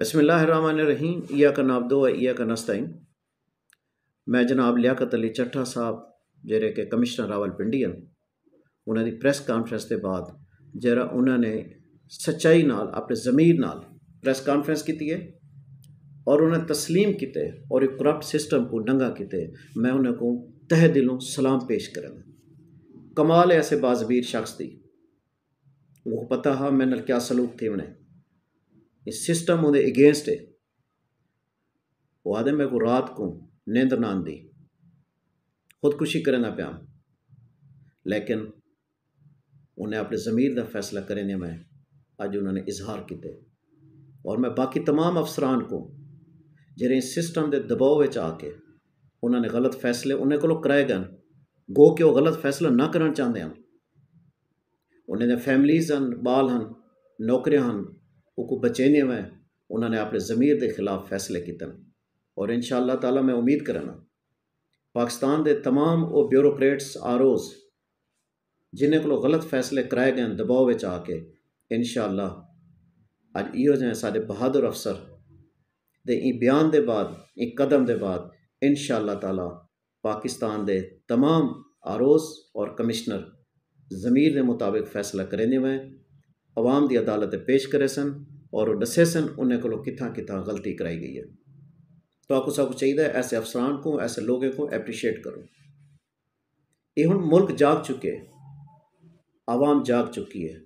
बसमिल्लामरिम या का नाब दो या का नस्ताइन मैं जनाब लियाकत अली चटा साहब जेरे के कमिश्नर रावल पिंडियन उन्होंने प्रेस कॉन्फ्रेंस के बाद जरा उन्होंने सच्चाई नाल अपने जमीर नाल प्रेस कॉन्फ्रेंस की है और उन्हें तस्लीम किए और एक करप्ट सिस्टम को नंगा किए मैं उन्हें को तह दिलों सलाम पेश कर कमाल ऐसे बाजबीर शख्स की वो पता हा मेरे क्या सलूक थे उन्हें सिस्टम ಸಿಸ್ಟಮ್ अगेंस्ट है वो आदम मेरे को रात को नींद ना आंदी खुदकुशी करे ना पाया लेकिन उन्हें अपने जमीर का फैसला करें मैं अज उन्होंने इजहार किए और मैं बाकी तमाम अफसरान को जेरे सिस्टम के दबाव में आके उन्होंने गलत फैसले उन्हें को कराए गए गो कि वह गलत फैसला ना करना चाहते हैं उन्हें फैमिलीज हैं बाल हैं नौकरियां को बचेने वे उन्होंने अपने जमीर के खिलाफ फैसले किए और इन शाला तला मैं उम्मीद करना पाकिस्तान के तमाम वो ब्यूरोक्रेट्स आरोज जिन्हें को गलत फैसले कराए गए दबाव में आके इन शाला अज इोजे साढ़े बहादुर अफसर दे बयान के बाद एक कदम के बाद इन शाला तला पाकिस्तान के तमाम आरोज और कमिश्नर जमीर के मुताबिक फैसला करेंगे वे अवाम की अदालत पेश करे सन और दसे सन उन्हें को कितना कितना गलती कराई गई है तो आपको सब कुछ चाहिए ऐसे अफसरान को ऐसे लोगों को एप्रीशिएट करो ये हूँ मुल्क जाग चुके आवाम जाग चुकी है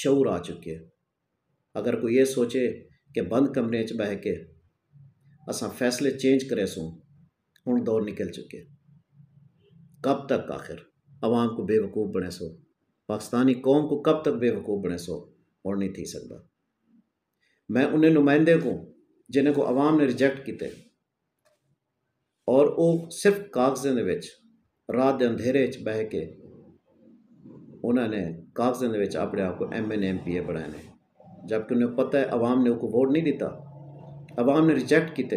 शूर आ चुकी है अगर कोई ये सोचे कि बंद कमरे च बह के असा फैसले चेंज करे सो हूँ दौर निकल चुके कब तक आखिर आवाम को बेवकूफ़ बने सो पाकिस्तानी कौम को कब तक बेवकूफ़ बने सो और नहीं थी सकता मैं उन्हें नुमाइंदे को जिन्हें को आवाम ने रिजेक्ट किते और वो सिर्फ कागज़ों के रात के अंधेरे बह के उन्होंने कागज़ों के अपने आप को M N M P A बनाए ने जबकि उन्हें पता है आवाम ने उनको वोट नहीं दिता आवाम ने रिजेक्ट किते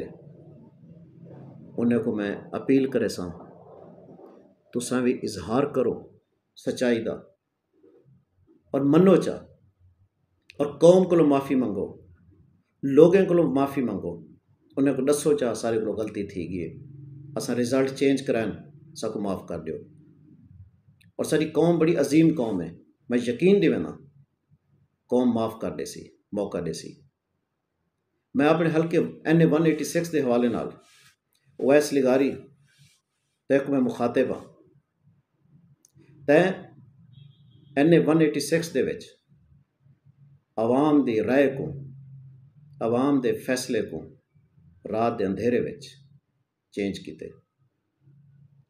उन्हें को मैं अपील करे सा तुसा भी इजहार करो सच्चाई का और मनो चा और कौम को माफ़ी मंगो लोगों को माफ़ी मंगो उन्हें को दसो चा सारे को गलती थी गई असा रिजल्ट चेंज कराएं सबको माफ़ कर दियो और सारी कौम बड़ी अजीम कौम है मैं यकीन दिवे ना कौम माफ़ कर देसी मौका देसी मैं अपने हल्के N A one eighty six के हवाले नाल वैस लिगारी तैक मैं मुखातिब हाँ तैं ਐਨਏ 186 ਦੇ ਵਿੱਚ ਆਵਾਮ ਦੀ رائے ਕੋ ਆਵਾਮ ਦੇ ਫੈਸਲੇ ਕੋ ਰਾਤ ਦੇ ਅੰਧੇਰੇ ਵਿੱਚ ਚੇਂਜ ਕੀਤੇ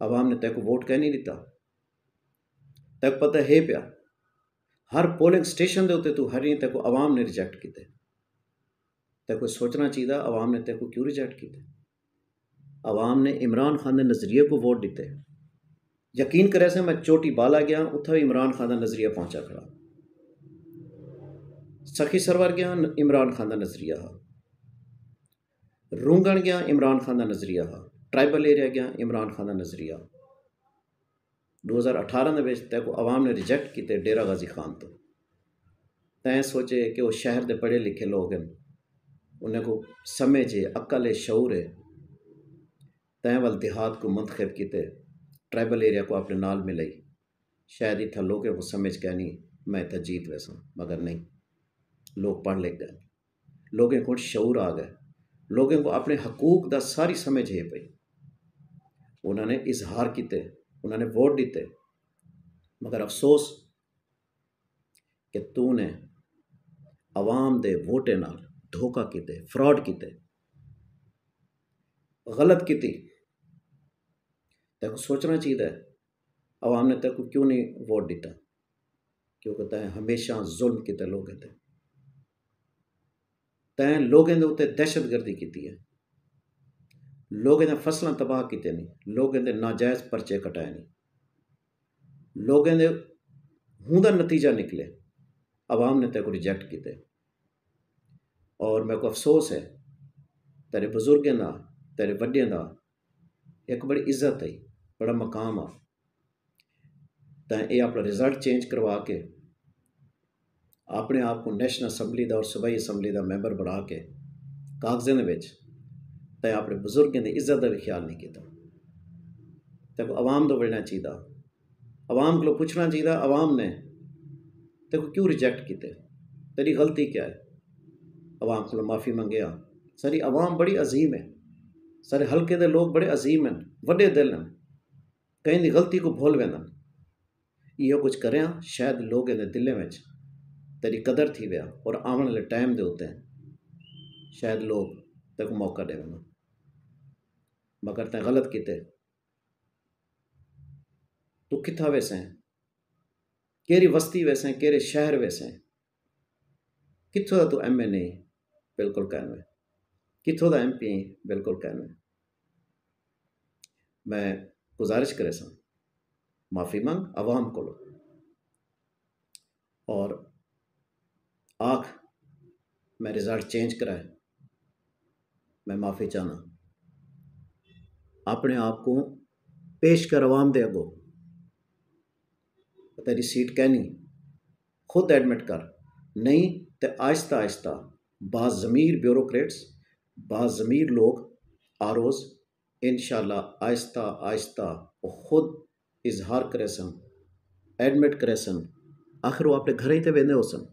ਆਵਾਮ ਨੇ ਤੱਕ ਵੋਟ ਕਹਿ ਨਹੀਂ ਦਿੱਤਾ ਤੱਕ ਪਤਾ ਹੈ ਪਿਆ ਹਰ ਪੋਲਿੰਗ ਸਟੇਸ਼ਨ ਦੇ ਉੱਤੇ ਤੂੰ ਹਰੀ ਤੱਕ ਆਵਾਮ ਨੇ ਰਿਜੈਕਟ ਕੀਤੇ ਤੇ ਕੋਈ ਸੋਚਣਾ ਚਾਹੀਦਾ ਆਵਾਮ ਨੇ ਤੇ ਕੋ ਕਿਉਂ ਰਿਜੈਕਟ ਕੀਤੇ ਆਵਾਮ ਨੇ ਇਮਰਾਨ ਖਾਨ ਦੇ ਨਜ਼ਰੀਏ ਕੋ ਵੋਟ ਦਿੱਤੇ यकीन करे से मैं चोटी बाला गया उत भी इमरान खान का नज़रिया पहुंचा खड़ा सखी सरवर गया इमरान खान का नज़रिया हा रूंगण गया इमरान खान का नज़रिया हा ट्राइबल एरिया गया इमरान खान का नज़रिया दो हज़ार अठारह में को आवाम ने रिजेक्ट किए डेरा गाजी खान तो तैं सोचे कि वह शहर के पढ़े लिखे लोग हैं उन्हें को समझ है अकल है शौर है तैं वाल देहात को मंतखब किए ਟ੍ਰਾਈਬਲ ਏਰੀਆ ਕੋ ਆਪਨੇ ਨਾਲ ਮਿਲਾਈ शायद इतना लोग वो समझ गया नहीं मैं इतना जीत वैसा मगर नहीं लोग पढ़ लिख गए लोगों को शौर आ गए लोगों को अपने हकूक का सारी समझ है पी उन्होंने इजहार किए उन्होंने वोट दिते मगर अफसोस कि तू ने आवाम के वोटे धोखा किते फ्रॉड किते गलत की तेरे को सोचना चाहिए अवाम ने तेरे को क्यों नहीं वोट दिता क्यों कहता है हमेशा जुल्म कि लोग कहते तैं लोगों के उत्ते दहशतगर्दी की है लोगों ने फसल तबाह किते नहीं लोगों के नाजायज़ परचे कटाए नहीं लोगों के हूँ नतीजा निकले आवाम ने तेरे को रिजेक्ट किए और मेरे को अफसोस है तेरे बजुर्गों का तेरे व्डे का एक बड़ी इज्जत आई ਬੜਾ ਮਕਾਮ ਆ ਤਾਂ ਇਹ ਆਪਣਾ ਰਿਜ਼ਲਟ ਚੇਂਜ ਕਰਵਾ ਕੇ ਆਪਣੇ ਆਪ ਨੂੰ ਨੈਸ਼ਨਲ ਅਸੈਂਬਲੀ ਦਾ ਔਰ ਸੂਬਾਈ ਅਸੈਂਬਲੀ ਦਾ ਮੈਂਬਰ ਬਣਾ ਕੇ ਕਾਗਜ਼ਾਂ ਦੇ ਵਿੱਚ ਤਾਂ ਆਪਣੇ ਬਜ਼ੁਰਗਾਂ ਦੀ ਇੱਜ਼ਤ ਦਾ ਵੀ ਖਿਆਲ ਨਹੀਂ ਕੀਤਾ ਤਾਂ ਆਵਾਮ ਤੋਂ ਬੜਨਾ ਚਾਹੀਦਾ ਆਵਾਮ ਕੋਲ ਪੁੱਛਣਾ ਚਾਹੀਦਾ ਆਵਾਮ ਨੇ ਤੇ ਕੋ ਕਿਉਂ ਰਿਜੈਕਟ ਕੀਤੇ ਤੇਰੀ ਗਲਤੀ ਕੀ ਹੈ ਆਵਾਮ ਕੋਲ ਮਾਫੀ ਮੰਗਿਆ ਸਾਰੀ ਆਵਾਮ ਬੜੀ ਅਜ਼ੀਮ ਹੈ ਸਾਰੇ ਹਲਕੇ ਦੇ ਲੋਕ ਬੜੇ ਅਜ਼ੀਮ ਹਨ ਵੱਡੇ ਦਿਲ ਹਨ कहीं दी ग़लती को भूल वेंदन यो कुछ करियां शायद लोग इन्हें दिल में तेरी कदर थी वे और आवने वारे टाइम के उते शायद लोग तेको मौक़ा दे वेंदन मगर तैं किते तू तूं वैसे वेसां केरी वस्ती वेसां केरे शहर वेसां किथो तू एम एन ए बिल्कुल कान किथो का एम पी बिल्कुल बिल्कुल कान मैं गुजारिश करे सां माफ़ी मांग अवाम को और आख मैं रिज़ल्ट चेंज कराए मैं माफ़ी चाहना अपने आप को पेश कर अवाम दे अगो तेरी सीट कहनी खुद एडमिट कर नहीं तो आहिस्ता आहिस्ता बाज़मीर ब्यूरोक्रेट्स बाज़मीर लोग आरोज़ इन आहिस्ता आहिस्ता खुद इज़हार करे सन एडमिट करे सन आख़िर वो अपने घर ही ते वेंदे सन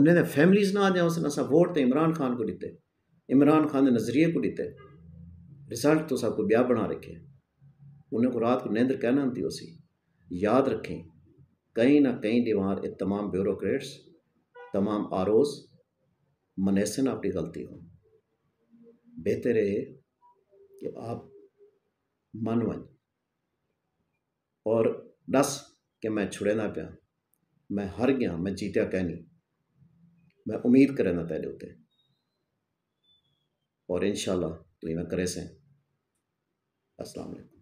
उन्हें फैमिलीज़ ना आ सन अस वोट तो इमरान ख़ान को ॾिते इमरान ख़ान के नज़रिए को ॾिते रिज़ल्ट तो सां को ॿिया बणा रखे उन्हें को रात को निंड कहना थी हुसी याद रखें कहीं ना कहीं दीवार ये तमाम ब्यूरोक्रेट्स तमाम आरोज मनेसन आपकी गलती हो बेहतर है कि आप मन वन और दस कि मैं छुड़े ना पा मैं हर गया मैं जीत्या कह नहीं मैं उम्मीद करें ना तेरे उत्ते और इन शाला तुम्हें करे सें असलकम